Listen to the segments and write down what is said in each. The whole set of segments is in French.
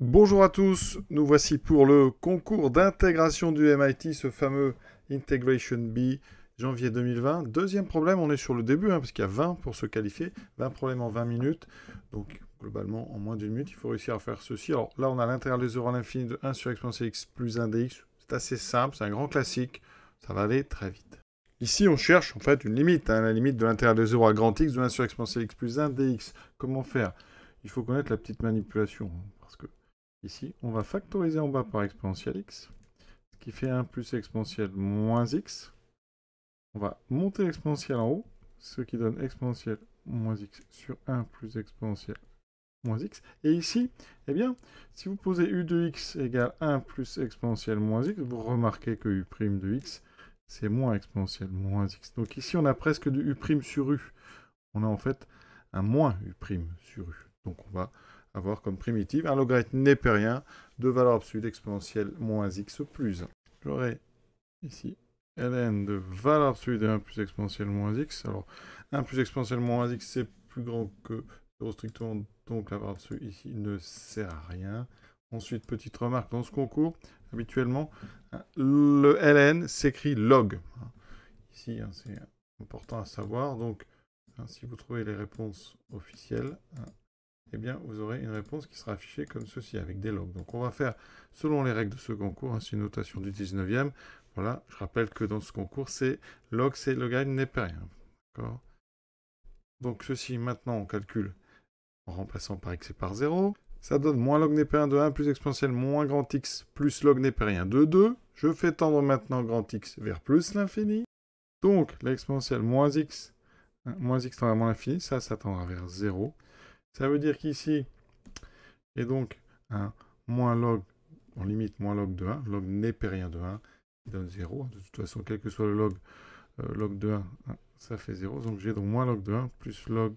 Bonjour à tous, nous voici pour le concours d'intégration du MIT, ce fameux Integration B, janvier 2020. Deuxième problème, on est sur le début, hein, parce qu'il y a 20 pour se qualifier, 20 problèmes en 20 minutes. Donc globalement, en moins d'une minute, il faut réussir à faire ceci. Alors là, on a l'intérêt des euros à l'infini de 1 sur exponentielle x plus 1 dx. C'est assez simple, c'est un grand classique, ça va aller très vite. Ici, on cherche en fait une limite, hein, la limite de l'intérieur des euros à grand x de 1 sur exponentielle x plus 1 dx. Comment faire il faut connaître la petite manipulation, hein, parce que Ici, on va factoriser en bas par exponentielle x, ce qui fait 1 plus exponentielle moins x. On va monter l'exponentielle en haut, ce qui donne exponentielle moins x sur 1 plus exponentielle moins x. Et ici, eh bien, si vous posez u de x égale 1 plus exponentielle moins x, vous remarquez que u' de x, c'est moins exponentielle moins x. Donc ici, on a presque du u' sur u. On a en fait un moins u' sur u. Donc on va avoir comme primitive un logarithme rien de valeur absolue d'exponentielle moins x plus. J'aurai ici ln de valeur absolue de 1 plus exponentielle moins x. Alors 1 plus exponentielle moins x c'est plus grand que 0 strictement, donc la valeur absolue ici ne sert à rien. Ensuite, petite remarque, dans ce concours, habituellement, le ln s'écrit log. Ici, hein, c'est important à savoir, donc hein, si vous trouvez les réponses officielles, hein, eh bien, vous aurez une réponse qui sera affichée comme ceci, avec des logs. Donc on va faire, selon les règles de ce concours, ainsi hein, une notation du 19e. Voilà, je rappelle que dans ce concours, c'est log, c'est log n'est pas rien. Donc ceci, maintenant, on calcule en remplaçant par x et par 0. Ça donne moins log rien de 1 plus exponentielle moins grand x plus log rien de 2. Je fais tendre maintenant grand x vers plus l'infini. Donc l'exponentielle moins x, hein, moins x tend à moins l'infini, ça, ça tendra vers 0. Ça veut dire qu'ici, j'ai donc un moins log, en limite moins log de 1, log népérien de 1, qui donne 0. De toute façon, quel que soit le log, euh, log de 1, hein, ça fait 0. Donc j'ai donc moins log de 1 plus log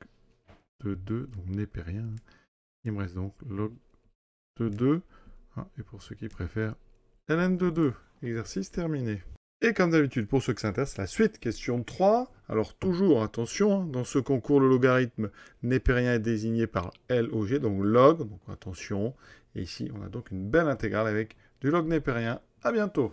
de 2, donc népérien. rien. Il me reste donc log de 2, hein, et pour ceux qui préfèrent, ln de 2. Exercice terminé. Et comme d'habitude, pour ceux qui s'intéressent, la suite, question 3. Alors toujours, attention, hein, dans ce concours, le logarithme népérien est désigné par LOG, donc log, donc attention. Et ici, on a donc une belle intégrale avec du log népérien. À bientôt